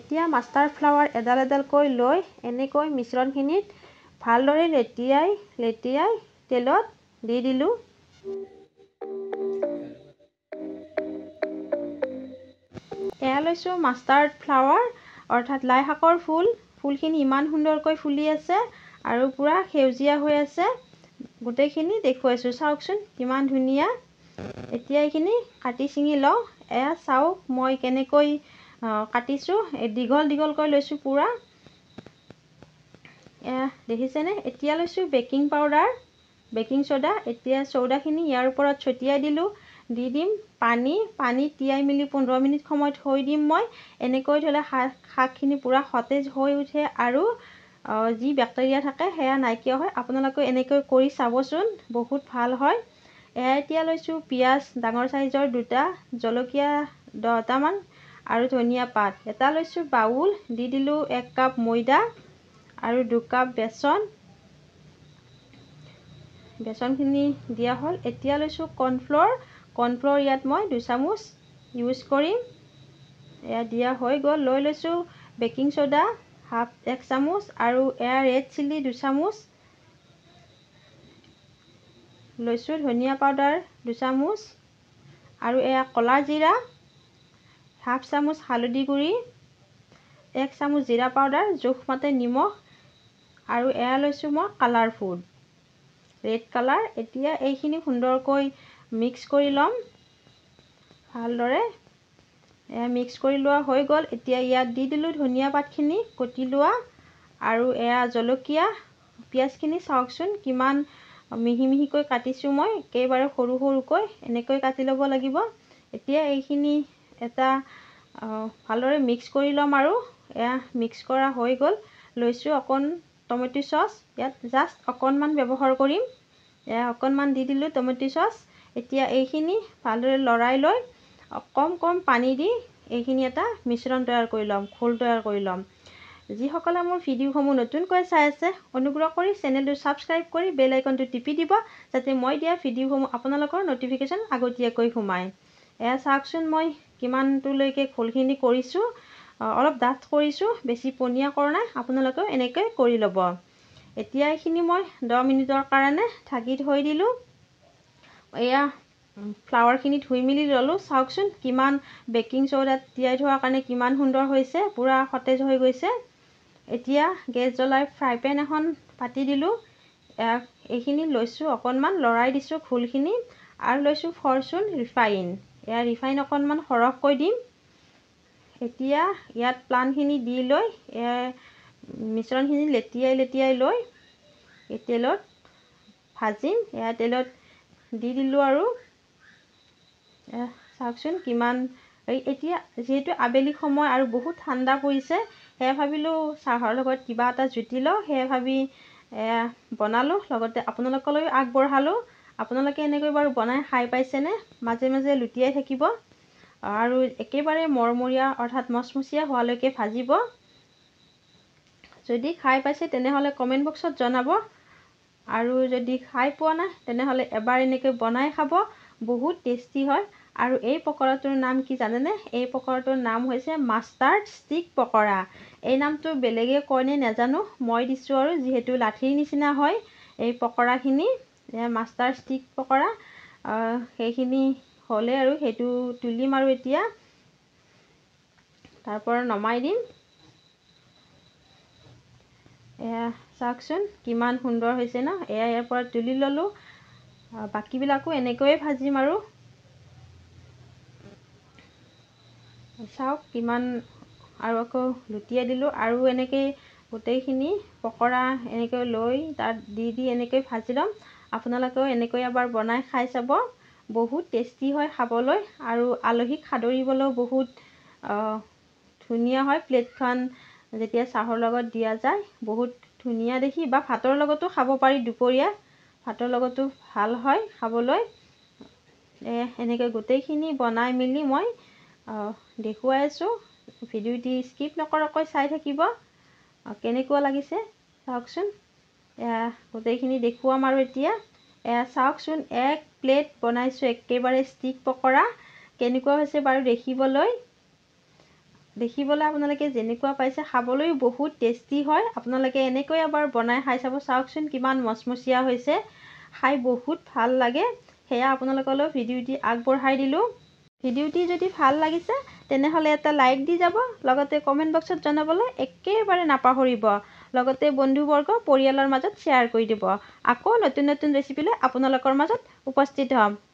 এতিয়া master flower এডাল এডালকৈ লৈ এনেকৈ মিশ্ৰণখিনিত ভালদৰে লেটিয়াই লেটিয়াই তেলত দি দিলোঁ এয়া লৈছোঁ মাষ্টাৰ্ড ফ্লাৱাৰ অৰ্থাৎ লাইশাকৰ ফুল ফুলখিনি ইমান সুন্দৰকৈ ফুলি আছে আৰু পূৰা সেউজীয়া হৈ আছে গোটেইখিনি দেখুৱাইছোঁ চাওকচোন কিমান ধুনীয়া এতিয়া এইখিনি কাটি ছিঙি লওঁ এয়া চাওক মই কেনেকৈ কাটিছোঁ দীঘল দীঘলকৈ লৈছোঁ পূৰা দেখিছেনে এতিয়া লৈছোঁ বেকিং পাউদাৰ বেকিং চ'ডা এতিয়া চ'দাখিনি ইয়াৰ ওপৰত ছটিয়াই দিলোঁ দি দিম পানী পানী তিয়াই মেলি পোন্ধৰ মিনিট সময় থৈ দিম মই এনেকৈ থ'লে শাক শাকখিনি পূৰা সতেজ হৈ উঠে আৰু যি বেক্টেৰিয়া থাকে সেয়া নাইকিয়া হয় আপোনালোকেও এনেকৈ কৰি চাবচোন বহুত ভাল হয় এয়া এতিয়া লৈছোঁ পিঁয়াজ ডাঙৰ চাইজৰ দুটা জলকীয়া দহটামান আৰু ধনিয়া পাত এটা লৈছোঁ বাউল দি দিলোঁ এক কাপ ময়দা আৰু দুকাপ বেচন বেচনখিনি দিয়া হ'ল এতিয়া লৈছোঁ কৰ্ণফ্ল'ৰ কৰ্ণফ্ল'ৰ ইয়াত মই দুচামুচ ইউজ কৰিম এয়া দিয়া হৈ গ'ল লৈ লৈছোঁ বেকিং চ'ডা হাফ এক চামুচ আৰু এয়া ৰেড চিলি দুচামুচ লৈছোঁ ধনিয়া পাউডাৰ দুচামুচ আৰু এয়া ক'লা জিৰা হাফ চামুচ হালধি গুড়ি এক চামুচ জিৰা পাউডাৰ জোখমতে নিমখ আৰু এয়া লৈছোঁ মই কালাৰ ফুড ৰেড কালাৰ এতিয়া এইখিনি সুন্দৰকৈ মিক্স কৰি ল'ম ভালদৰে এয়া মিক্স কৰি লোৱা হৈ গ'ল এতিয়া ইয়াত দি দিলোঁ ধনিয়া পাতখিনি কটি লোৱা আৰু এয়া জলকীয়া পিঁয়াজখিনি চাওকচোন কিমান মিহি মিহিকৈ কাটিছোঁ মই একেবাৰে সৰু সৰুকৈ এনেকৈ কাটি ল'ব লাগিব এতিয়া এইখিনি এটা ভালদৰে মিক্স কৰি ল'ম আৰু এয়া মিক্স কৰা হৈ গ'ল লৈছোঁ অকণ টমেটো চচ ইয়াত জাষ্ট অকণমান ব্যৱহাৰ কৰিম এয়া অকণমান দি দিলোঁ টমেটো চচ এতিয়া এইখিনি ভালদৰে লৰাই লৈ কম কম পানী দি এইখিনি এটা মিশ্ৰণ তৈয়াৰ কৰি ল'ম খোল তৈয়াৰ কৰি ল'ম যিসকলে মোৰ ভিডিঅ'সমূহ নতুনকৈ চাই আছে অনুগ্ৰহ কৰি চেনেলটো ছাবস্ক্ৰাইব কৰি বেল আইকনটো টিপি দিব যাতে মই দিয়া ভিডিঅ'সমূহ আপোনালোকৰ নটিফিকেশ্যন আগতীয়াকৈ সোমায় এয়া চাওকচোন মই কিমানটোলৈকে খোলখিনি কৰিছোঁ অলপ ডাঠ কৰিছোঁ বেছি পনীয়া কৰা নাই আপোনালোকেও এনেকৈ কৰি ল'ব এতিয়া এইখিনি মই দহ মিনিটৰ কাৰণে ঢাকি থৈ দিলোঁ এয়া ফ্লাৱাৰখিনি ধুই মেলি ল'লোঁ চাওকচোন কিমান বেকিং চ'ডাত তিয়াই থোৱাৰ কাৰণে কিমান সুন্দৰ হৈছে পূৰা সতেজ হৈ গৈছে এতিয়া গেছ জ্বলাই ফ্ৰাই পেন এখন পাতি দিলোঁ এইখিনি লৈছোঁ অকণমান লৰাই দিছোঁ ঘোলখিনি আৰু লৈছোঁ ফৰচুন ৰিফাইন এয়া ৰিফাইন অকণমান সৰহকৈ দিম এতিয়া ইয়াত প্লানখিনি দি লৈ মিশ্ৰণখিনি লেটিয়াই লেটিয়াই লৈ এই তেলত ভাজিম এয়া তেলত দি দিলোঁ আৰু চাওকচোন কিমান এই এতিয়া যিহেতু আবেলি সময় আৰু বহুত ঠাণ্ডা পৰিছে সেয়া ভাবিলোঁ চাহৰ লগত কিবা এটা জুতি লওঁ সেয়া ভাবি বনালোঁ লগতে আপোনালোকলৈও আগবঢ়ালোঁ আপোনালোকে এনেকৈ বাৰু বনাই খাই পাইছেনে মাজে মাজে লুটিয়াই থাকিব আৰু একেবাৰে মৰমৰীয়া অৰ্থাৎ মচমচীয়া হোৱালৈকে ভাজিব যদি খাই পাইছে তেনেহ'লে কমেণ্ট বক্সত জনাব আৰু যদি খাই পোৱা নাই তেনেহ'লে এবাৰ এনেকৈ বনাই খাব বহুত টেষ্টি হয় আৰু এই পকৰাটোৰ নাম কি জানেনে এই পকৰাটোৰ নাম হৈছে মাষ্টাৰ্ড ষ্টিক পকৰা এই নামটো বেলেগে কয়নে নাজানো মই দিছোঁ আৰু যিহেতু লাঠিৰ নিচিনা হয় এই পকৰাখিনি মাষ্টাৰ ষ্টিক পকৰা সেইখিনি হ'লে আৰু সেইটো তুলিম আৰু এতিয়া তাৰপৰা নমাই দিম এয়া চাওকচোন কিমান সুন্দৰ হৈছে ন এয়া ইয়াৰ পৰা তুলি ল'লোঁ বাকীবিলাকো এনেকৈয়ে ভাজিম আৰু চাওক কিমান আৰু আকৌ লুটিয়াই দিলোঁ আৰু এনেকৈয়ে গোটেইখিনি পকৰা এনেকৈ লৈ তাত দি দি এনেকৈ ভাজি ল'ম আপোনালোকেও এনেকৈ এবাৰ বনাই খাই চাব বহুত টেষ্টি হয় খাবলৈ আৰু আলহীক সাদৰিবলৈও বহুত ধুনীয়া হয় প্লেটখন যেতিয়া চাহৰ লগত দিয়া যায় বহুত ধুনীয়া দেখি বা ভাতৰ লগতো খাব পাৰি দুপৰীয়া ভাতৰ লগতো ভাল হয় খাবলৈ এনেকৈ গোটেইখিনি বনাই মেলি মই দেখুৱাই আছোঁ ভিডিঅ' দি স্কিপ নকৰাকৈ চাই থাকিব কেনেকুৱা লাগিছে চাওকচোন এয়া গোটেইখিনি দেখুৱাম আৰু এতিয়া এয়া চাওকচোন এক প্লেট বনাইছোঁ একেবাৰে ষ্টিক পকৰা কেনেকুৱা হৈছে বাৰু দেখিবলৈ দেখিবলৈ আপোনালোকে যেনেকুৱা পাইছে খাবলৈও বহুত টেষ্টি হয় আপোনালোকে এনেকৈ এবাৰ বনাই খাই চাব চাওকচোন কিমান মচমচীয়া হৈছে খাই বহুত ভাল লাগে সেয়া আপোনালোকলৈ ভিডিঅ'টি আগবঢ়াই দিলোঁ ভিডিঅ'টি যদি ভাল লাগিছে তেনেহ'লে এটা লাইক দি যাব লগতে কমেণ্ট বক্সত জনাবলৈ একেবাৰে নাপাহৰিব লগতে বন্ধুবৰ্গ পৰিয়ালৰ মাজত শ্বেয়াৰ কৰি দিব আকৌ নতুন নতুন ৰেসিপি লো আপনাৰ মাজত উপস্থিত হম